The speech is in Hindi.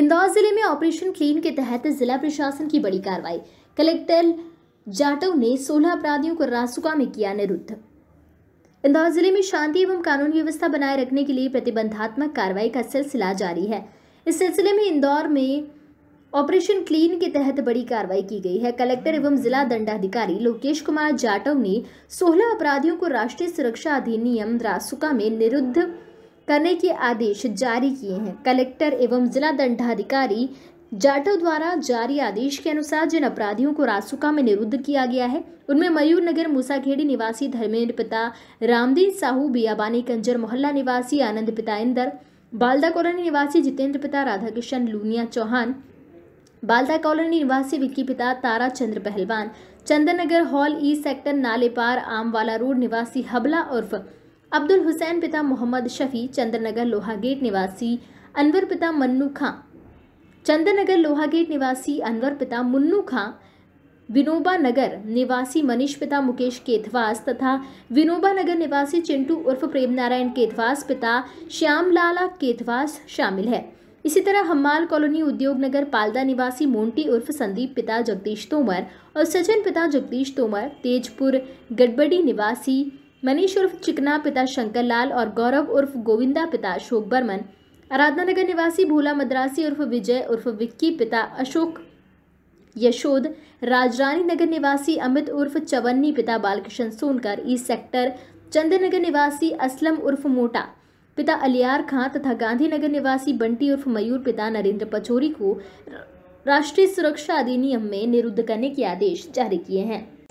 इंदौर जिले में ऑपरेशन क्लीन के तहत जिला प्रशासन की बड़ी कार्रवाई कलेक्टर जाटव ने 16 अपराधियों को रासुका में किया निरुद्ध इंदौर जिले में शांति एवं कानून व्यवस्था बनाए रखने के लिए प्रतिबंधात्मक कार्रवाई का सिलसिला जारी है इस सिलसिले में इंदौर में ऑपरेशन क्लीन के तहत बड़ी कार्रवाई की गई है कलेक्टर एवं जिला दंडाधिकारी लोकेश कुमार जाटव ने सोलह अपराधियों को राष्ट्रीय सुरक्षा अधिनियम रासुका में निरुद्ध करने के आदेश जारी किए हैं कलेक्टर एवं जिला दंडाधिकारी जाटव द्वारा जारी आदेश के अनुसार जिन अपराधियों को रासुका में निरुद्ध किया गया है उनमें मयूर नगर मूसाखेड़ी निवासी धर्मेंद्र पिता रामदीन साहू बियाबानी कंजर मोहल्ला निवासी आनंद पिता इंदर बालदा कॉलोनी निवासी जितेंद्र पिता राधाकृष्ण लूनिया चौहान बालदा कॉलोनी निवासी विक्की पिता तारा चंद्र पहलवान Chandannagar hall E sector Nalepar Aamwala road निवासी हबला उर्फ अब्दुल हुसैन पिता मोहम्मद शफी चंद्रनगर लोहागेट निवासी अनवर पिता मन्नू खां चंद्रनगर लोहागेट निवासी अनवर पिता मुन्नू खां विनोबा नगर निवासी मनीष पिता मुकेश केतवास तथा विनोबा नगर निवासी चिंटू उर्फ प्रेम नारायण केतवास पिता श्यामलाला केतवास शामिल है इसी तरह हम्माल कॉलोनी उद्योग नगर पालदा निवासी मोंटी उर्फ संदीप पिता जगदीश तोमर और सचिन पिता जगदीश तोमर तेजपुर गड़बड़ी निवासी मनीष उर्फ चिकना पिता शंकर लाल और गौरव उर्फ गोविंदा पिता अशोक बर्मन आराधना नगर निवासी भोला मद्रासी उर्फ विजय उर्फ विक्की पिता अशोक यशोद राजरानी नगर निवासी अमित उर्फ चवन्नी पिता बालकिशन सोनकर ईस्ट सेक्टर चंद्रनगर निवासी असलम उर्फ मोटा पिता अलियार खां तथा गांधीनगर निवासी बंटी उर्फ मयूर पिता नरेंद्र पचोरी को राष्ट्रीय सुरक्षा अधिनियम में निरुद्ध करने के आदेश जारी किए हैं